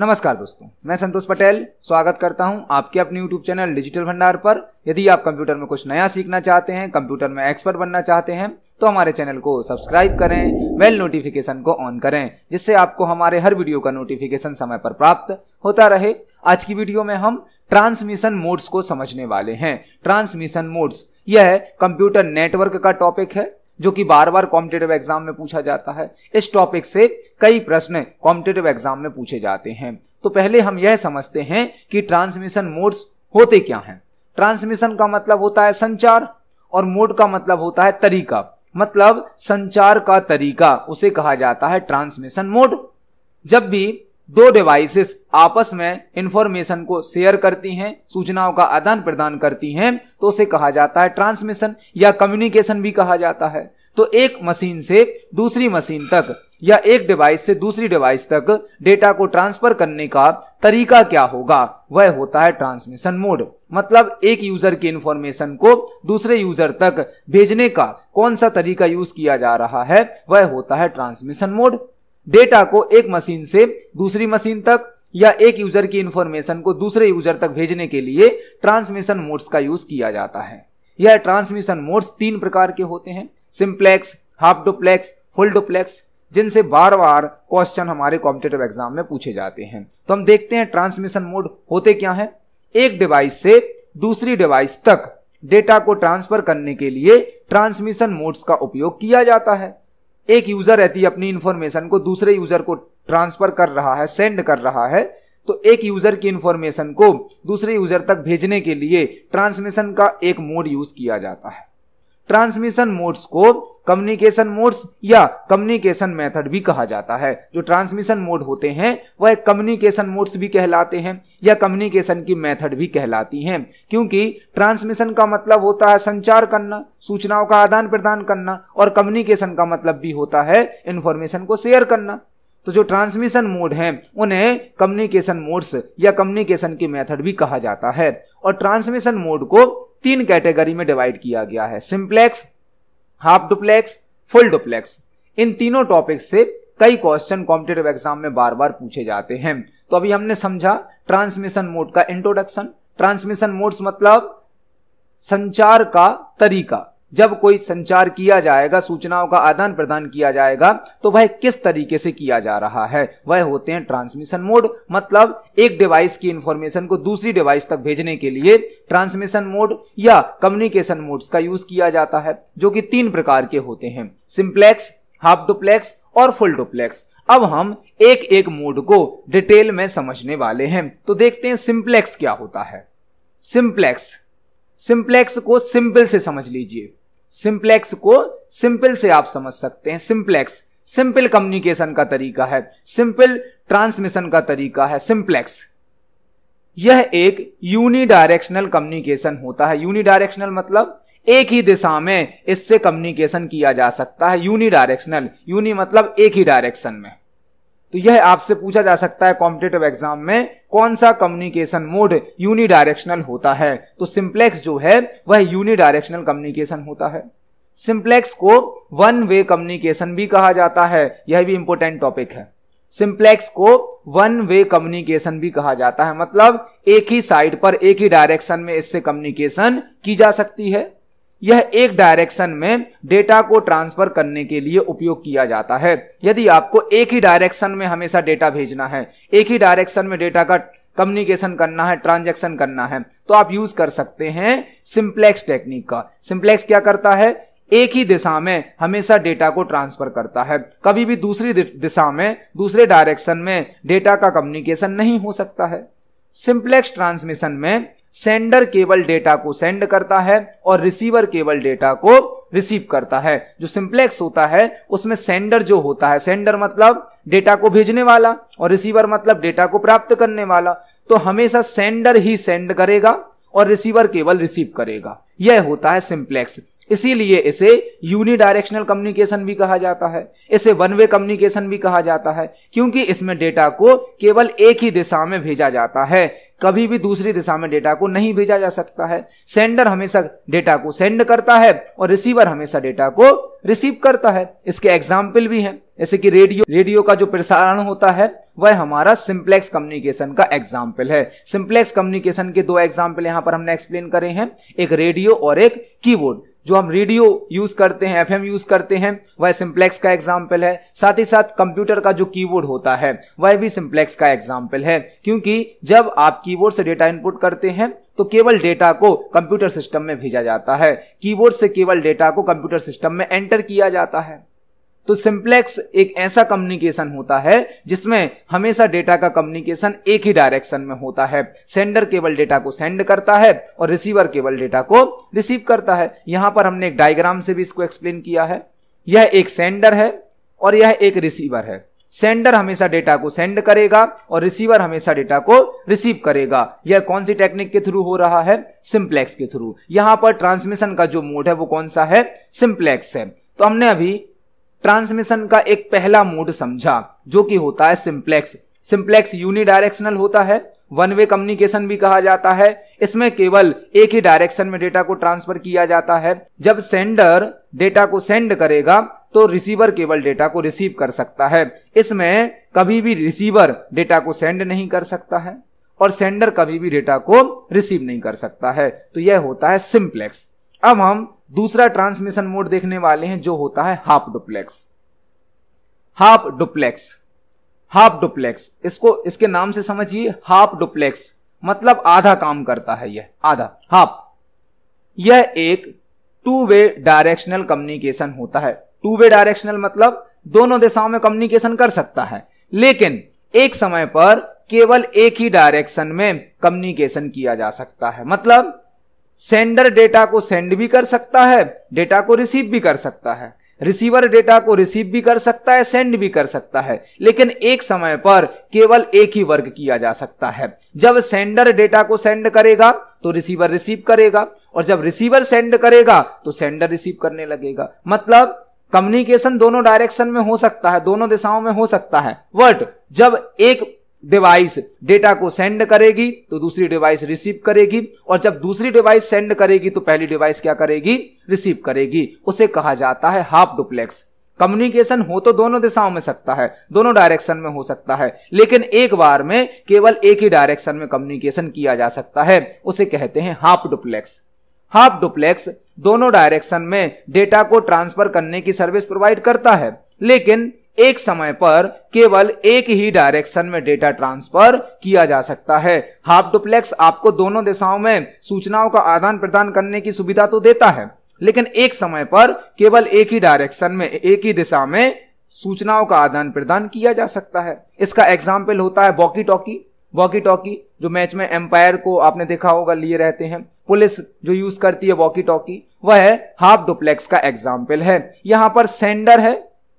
नमस्कार दोस्तों मैं संतोष पटेल स्वागत करता हूं आपके अपने YouTube चैनल डिजिटल भंडार पर यदि आप कंप्यूटर में कुछ नया सीखना चाहते हैं कंप्यूटर में एक्सपर्ट बनना चाहते हैं तो हमारे चैनल को सब्सक्राइब करें बेल नोटिफिकेशन को ऑन करें जिससे आपको हमारे हर वीडियो का नोटिफिकेशन समय पर प्राप्त होता रहे आज की वीडियो में हम ट्रांसमिशन मोड्स को समझने वाले हैं ट्रांसमिशन मोड्स यह कंप्यूटर नेटवर्क का टॉपिक है जो कि बार बार कॉम्पिटेटिव एग्जाम में पूछा जाता है इस टॉपिक से कई प्रश्न कॉम्पिटेटिव एग्जाम में पूछे जाते हैं तो पहले हम यह समझते हैं कि ट्रांसमिशन मोड्स होते क्या हैं ट्रांसमिशन का मतलब होता है संचार और मोड का मतलब होता है तरीका मतलब संचार का तरीका उसे कहा जाता है ट्रांसमिशन मोड जब भी दो डिवाइसेस आपस में इंफॉर्मेशन को शेयर करती हैं सूचनाओं का आदान प्रदान करती हैं तो उसे कहा जाता है ट्रांसमिशन या कम्युनिकेशन भी कहा जाता है तो एक मशीन से दूसरी मशीन तक या एक डिवाइस से दूसरी डिवाइस तक डेटा को ट्रांसफर करने का तरीका क्या होगा वह होता है ट्रांसमिशन मोड मतलब एक यूजर की इंफॉर्मेशन को दूसरे यूजर तक भेजने का कौन सा तरीका यूज किया जा रहा है वह होता है ट्रांसमिशन मोड डेटा को एक मशीन से दूसरी मशीन तक या एक यूजर की इंफॉर्मेशन को दूसरे यूजर तक भेजने के लिए ट्रांसमिशन मोड्स का यूज किया जाता है यह ट्रांसमिशन मोड्स तीन प्रकार के होते हैं simplex half duplex full duplex जिनसे बार बार क्वेश्चन हमारे कॉम्पिटेटिव एग्जाम में पूछे जाते हैं तो हम देखते हैं ट्रांसमिशन मोड होते क्या है एक डिवाइस से दूसरी डिवाइस तक डेटा को ट्रांसफर करने के लिए ट्रांसमिशन मोड्स का उपयोग किया जाता है एक यूजर रहती है अपनी इंफॉर्मेशन को दूसरे यूजर को ट्रांसफर कर रहा है सेंड कर रहा है तो एक यूजर की इंफॉर्मेशन को दूसरे यूजर तक भेजने के लिए ट्रांसमिशन का एक मोड यूज किया जाता है ट्रांसमिशन मोड्स को कम्युनिकेशन मोड्स या कम्युनिकेशन मेथड भी कहा जाता है जो ट्रांसमिशन मोड होते हैं वह कम्युनिकेशन मोड्स भी कहलाते हैं या कम्युनिकेशन की मेथड भी कहलाती हैं क्योंकि ट्रांसमिशन का मतलब होता है संचार करना सूचनाओं का आदान प्रदान करना और कम्युनिकेशन का मतलब भी होता है इंफॉर्मेशन को शेयर करना तो जो ट्रांसमिशन मोड हैं उन्हें कम्युनिकेशन मोड्स या कम्युनिकेशन की मेथड भी कहा जाता है और ट्रांसमिशन मोड को तीन कैटेगरी में डिवाइड किया गया है simplex half duplex full duplex इन तीनों टॉपिक से कई क्वेश्चन कॉम्पिटेटिव एग्जाम में बार बार पूछे जाते हैं तो अभी हमने समझा ट्रांसमिशन मोड का इंट्रोडक्शन ट्रांसमिशन मोड्स मतलब संचार का तरीका जब कोई संचार किया जाएगा सूचनाओं का आदान प्रदान किया जाएगा तो वह किस तरीके से किया जा रहा है वह होते हैं ट्रांसमिशन मोड मतलब एक डिवाइस की इंफॉर्मेशन को दूसरी डिवाइस तक भेजने के लिए ट्रांसमिशन मोड या कम्युनिकेशन मोड्स का यूज किया जाता है जो कि तीन प्रकार के होते हैं सिंप्लेक्स हाफ डुप्लेक्स और फुल डुप्लेक्स अब हम एक एक मोड को डिटेल में समझने वाले हैं तो देखते हैं सिंप्लेक्स क्या होता है सिंप्लेक्स सिंप्लेक्स को सिंपल से समझ लीजिए सिंप्लेक्स को सिंपल से आप समझ सकते हैं सिंप्लेक्स सिंपल कम्युनिकेशन का तरीका है सिंपल ट्रांसमिशन का तरीका है सिंप्लेक्स यह एक यूनिडायरेक्शनल कम्युनिकेशन होता है यूनिडायरेक्शनल मतलब एक ही दिशा में इससे कम्युनिकेशन किया जा सकता है यूनिडायरेक्शनल यूनि मतलब एक ही डायरेक्शन में तो यह आपसे पूछा जा सकता है कॉम्पिटेटिव एग्जाम में कौन सा कम्युनिकेशन मोड यूनिडायरेक्शनल होता है तो सिंप्लेक्स जो है वह यूनिडायरेक्शनल कम्युनिकेशन होता है सिंप्लेक्स को वन वे कम्युनिकेशन भी कहा जाता है यह भी इंपॉर्टेंट टॉपिक है सिंप्लेक्स को वन वे कम्युनिकेशन भी कहा जाता है मतलब एक ही साइड पर एक ही डायरेक्शन में इससे कम्युनिकेशन की जा सकती है यह एक डायरेक्शन में डेटा को ट्रांसफर करने के लिए उपयोग किया जाता है यदि आपको एक ही डायरेक्शन में हमेशा डेटा भेजना है एक ही डायरेक्शन में डेटा का कम्युनिकेशन करना है ट्रांजेक्शन करना है तो आप यूज कर सकते हैं सिंप्लेक्स टेक्निक का सिंप्लेक्स क्या करता है एक ही दिशा में हमेशा डेटा को ट्रांसफर करता है कभी भी दूसरी दिशा में दूसरे डायरेक्शन में डेटा का कम्युनिकेशन नहीं हो सकता है सिंप्लेक्स ट्रांसमिशन में सेंडर केवल डेटा को सेंड करता है और रिसीवर केवल डेटा को रिसीव करता है जो सिंप्लेक्स होता है उसमें सेंडर जो होता है सेंडर मतलब डेटा को भेजने वाला और रिसीवर मतलब डेटा को प्राप्त करने वाला तो हमेशा सेंडर ही सेंड करेगा और रिसीवर केवल रिसीव करेगा यह होता है सिंप्लेक्स इसीलिए इसे यूनिडायरेक्शनल कम्युनिकेशन भी कहा जाता है इसे वन वे कम्युनिकेशन भी कहा जाता है क्योंकि इसमें डेटा को केवल एक ही दिशा में भेजा जाता है कभी भी दूसरी दिशा में डेटा को नहीं भेजा जा सकता है सेंडर हमेशा डेटा को सेंड करता है और रिसीवर हमेशा डेटा को रिसीव करता है इसके एग्जाम्पल भी हैं जैसे कि रेडियो रेडियो का जो प्रसारण होता है वह हमारा सिंप्लेक्स कम्युनिकेशन का एग्जाम्पल है सिंप्लेक्स कम्युनिकेशन के दो एग्जाम्पल यहाँ पर हमने एक्सप्लेन करे हैं एक रेडियो और एक कीबोर्ड जो हम रेडियो यूज करते हैं एफएम यूज करते हैं वह सिंप्लेक्स का एग्जाम्पल है साथ ही साथ कंप्यूटर का जो कीबोर्ड होता है वह भी सिंप्लेक्स का एग्जाम्पल है क्योंकि जब आप कीबोर्ड से डेटा इनपुट करते हैं तो केवल डेटा को कंप्यूटर सिस्टम में भेजा जाता है कीबोर्ड से केवल डेटा को कंप्यूटर सिस्टम में एंटर किया जाता है तो सिंप्लेक्स एक ऐसा कम्युनिकेशन होता है जिसमें हमेशा डेटा का कम्युनिकेशन एक ही डायरेक्शन में होता है सेंडर केवल डेटा को सेंड करता है और रिसीवर केवल डेटा को रिसीव करता है यहां पर हमने एक डायग्राम से भी इसको एक्सप्लेन किया है यह एक सेंडर है और यह एक रिसीवर है सेंडर हमेशा डेटा को सेंड करेगा और रिसीवर हमेशा डेटा को रिसीव करेगा यह कौन सी टेक्निक के थ्रू हो रहा है सिंप्लेक्स के थ्रू यहां पर ट्रांसमिशन का जो मोड है वो कौन सा है सिंप्लेक्स है तो हमने अभी ट्रांसमिशन का एक पहला मोड समझा जो कि होता है सिंप्लेक्स सिंप्लेक्स यूनिडायरेक्शनल होता है वन वे कम्युनिकेशन भी कहा जाता है इसमें केवल एक ही डायरेक्शन में डेटा को ट्रांसफर किया जाता है जब सेंडर डेटा को सेंड करेगा तो रिसीवर केवल डेटा को रिसीव कर सकता है इसमें कभी भी रिसीवर डेटा को सेंड नहीं कर सकता है और सेंडर कभी भी डेटा को रिसीव नहीं कर सकता है तो यह होता है सिंप्लेक्स अब हम दूसरा ट्रांसमिशन मोड देखने वाले हैं जो होता है half duplex half duplex half duplex इसको इसके नाम से समझिए हाफ डुप्लेक्स मतलब आधा काम करता है यह आधा हाफ यह एक टू वे डायरेक्शनल कम्युनिकेशन होता है टू वे डायरेक्शनल मतलब दोनों दिशाओं में कम्युनिकेशन कर सकता है लेकिन एक समय पर केवल एक ही डायरेक्शन में कम्युनिकेशन किया जा सकता है मतलब सेंडर डेटा को सेंड भी कर सकता है डेटा को रिसीव भी कर सकता है रिसीवर डेटा को रिसीव भी कर सकता है सेंड भी कर सकता है लेकिन एक समय पर केवल एक ही वर्ग किया जा सकता है जब सेंडर डेटा को सेंड करेगा तो रिसीवर रिसीव करेगा और जब रिसीवर सेंड करेगा तो सेंडर रिसीव करने लगेगा मतलब कम्युनिकेशन दोनों डायरेक्शन में हो सकता है दोनों दिशाओं में हो सकता है बट जब एक डिवाइस डेटा को सेंड करेगी तो दूसरी डिवाइस रिसीव करेगी और जब दूसरी डिवाइस सेंड करेगी तो पहली डिवाइस क्या करेगी रिसीव करेगी उसे कहा जाता है हाफ डुप्लेक्स कम्युनिकेशन हो तो दोनों दिशाओं में सकता है दोनों डायरेक्शन में हो सकता है लेकिन एक बार में केवल एक ही डायरेक्शन में कम्युनिकेशन किया जा सकता है उसे कहते हैं हाफ डुप्लेक्स हाफ डुप्लेक्स दोनों डायरेक्शन में डेटा को ट्रांसफर करने की सर्विस प्रोवाइड करता है लेकिन एक समय पर केवल एक ही डायरेक्शन में डेटा ट्रांसफर किया जा सकता है हाफ डुप्लेक्स आपको दोनों दिशाओं में सूचनाओं का आदान प्रदान करने की सुविधा तो देता है लेकिन एक समय पर केवल एक ही डायरेक्शन में एक ही दिशा में सूचनाओं का आदान प्रदान किया जा सकता है इसका एग्जाम्पल होता है वॉकी टॉकी वॉकी टॉकी जो मैच में एम्पायर को आपने देखा होगा लिए रहते हैं पुलिस जो यूज करती है वॉकी टॉकी वह हाफ डुप्लेक्स का एग्जाम्पल है यहां पर सेंडर है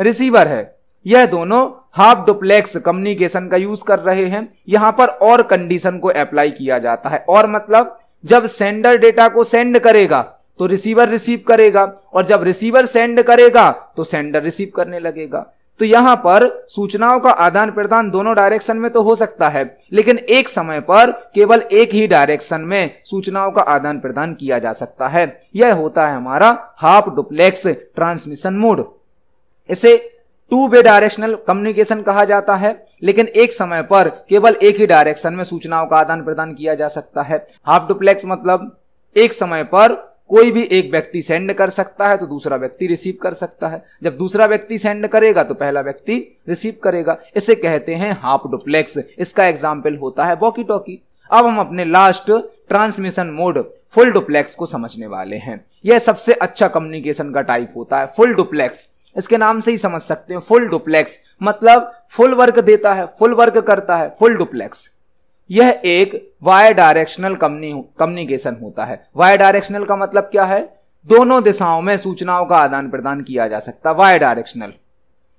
रिसीवर है यह दोनों हाफ डुप्लेक्स कम्युनिकेशन का यूज कर रहे हैं यहां पर और कंडीशन को अप्लाई किया जाता है और मतलब जब सेंडर डेटा को सेंड करेगा तो रिसीवर रिसीव करेगा और जब रिसीवर सेंड करेगा तो सेंडर रिसीव करने लगेगा तो यहां पर सूचनाओं का आदान प्रदान दोनों डायरेक्शन में तो हो सकता है लेकिन एक समय पर केवल एक ही डायरेक्शन में सूचनाओं का आदान प्रदान किया जा सकता है यह होता है हमारा हाफ डुप्लेक्स ट्रांसमिशन मोड इसे टू वे डायरेक्शनल कम्युनिकेशन कहा जाता है लेकिन एक समय पर केवल एक ही डायरेक्शन में सूचनाओं का आदान प्रदान किया जा सकता है हाफ डुप्लेक्स मतलब एक समय पर कोई भी एक व्यक्ति सेंड कर सकता है तो दूसरा व्यक्ति रिसीव कर सकता है जब दूसरा व्यक्ति सेंड करेगा तो पहला व्यक्ति रिसीव करेगा इसे कहते हैं हाफ डुप्लेक्स इसका एग्जाम्पल होता है वॉकी टॉकी अब हम अपने last transmission mode full duplex को समझने वाले हैं यह सबसे अच्छा कम्युनिकेशन का टाइप होता है फुल डुप्लेक्स इसके नाम से ही समझ सकते हो फुल डुप्लेक्स मतलब फुल वर्क देता है फुल वर्क करता है फुल डुप्लेक्स यह एक वाई डायरेक्शनल कम्युनिकेशन होता है वाई डायरेक्शनल का मतलब क्या है दोनों दिशाओं में सूचनाओं का आदान प्रदान किया जा सकता है वाई डायरेक्शनल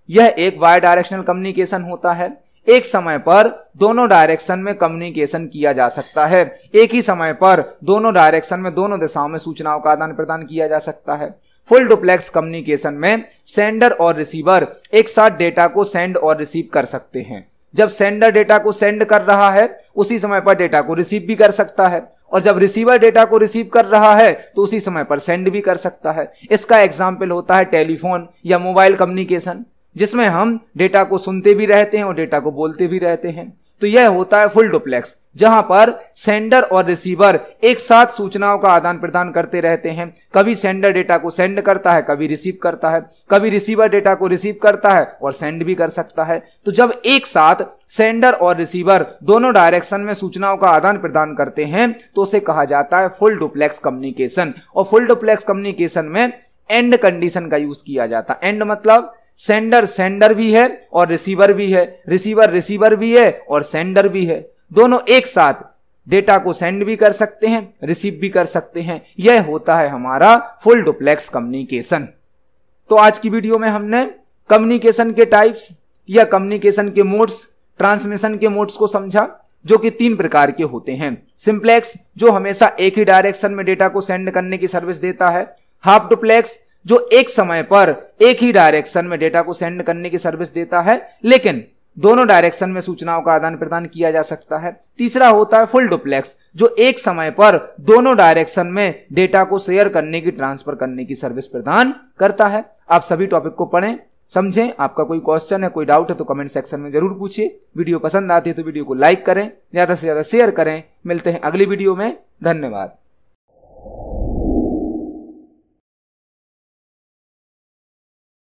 यह एक वाई डायरेक्शनल कम्युनिकेशन होता है एक समय पर दोनों डायरेक्शन में कम्युनिकेशन किया जा सकता है एक ही समय पर दोनों डायरेक्शन में दोनों दिशाओं में सूचनाओं का आदान प्रदान किया जा सकता है फुल डुप्लेक्स कम्युनिकेशन में सेंडर और रिसीवर एक साथ डेटा को सेंड और रिसीव कर सकते हैं जब सेंडर डेटा को सेंड कर रहा है उसी समय पर डेटा को रिसीव भी कर सकता है और जब रिसीवर डेटा को रिसीव कर रहा है तो उसी समय पर सेंड भी कर सकता है इसका एग्जाम्पल होता है टेलीफोन या मोबाइल कम्युनिकेशन जिसमें हम डेटा को सुनते भी रहते हैं और डेटा को बोलते भी रहते हैं तो यह होता है फुल डुप्लेक्स जहां पर सेंडर और रिसीवर एक साथ सूचनाओं का आदान प्रदान करते रहते हैं कभी सेंडर डेटा को सेंड करता है कभी रिसीव करता है कभी रिसीवर डेटा को रिसीव करता है और सेंड भी कर सकता है तो जब एक साथ सेंडर और रिसीवर दोनों डायरेक्शन में सूचनाओं का आदान प्रदान करते हैं तो उसे कहा जाता है फुल डुप्लेक्स कम्युनिकेशन और फुल डुप्लेक्स कम्युनिकेशन में एंड कंडीशन का यूज किया जाता है एंड मतलब सेंडर सेंडर भी है और रिसीवर भी है रिसीवर रिसीवर भी है और सेंडर भी है दोनों एक साथ डेटा को सेंड भी कर सकते हैं रिसीव भी कर सकते हैं यह होता है हमारा फुल डुप्लेक्स कम्युनिकेशन तो आज की वीडियो में हमने कम्युनिकेशन के टाइप्स या कम्युनिकेशन के मोड्स ट्रांसमिशन के मोड्स को समझा जो कि तीन प्रकार के होते हैं सिंप्लेक्स जो हमेशा एक ही डायरेक्शन में डेटा को सेंड करने की सर्विस देता है हाफ डुप्लेक्स जो एक समय पर एक ही डायरेक्शन में डेटा को सेंड करने की सर्विस देता है लेकिन दोनों डायरेक्शन में सूचनाओं का आदान प्रदान किया जा सकता है तीसरा होता है फुल डुप्लेक्स जो एक समय पर दोनों डायरेक्शन में डेटा को शेयर करने की ट्रांसफर करने की सर्विस प्रदान करता है आप सभी टॉपिक को पढ़ें समझें आपका कोई क्वेश्चन है कोई डाउट है तो कमेंट सेक्शन में जरूर पूछिए वीडियो पसंद आती है तो वीडियो को लाइक करें ज्यादा से ज्यादा शेयर करें मिलते हैं अगली वीडियो में धन्यवाद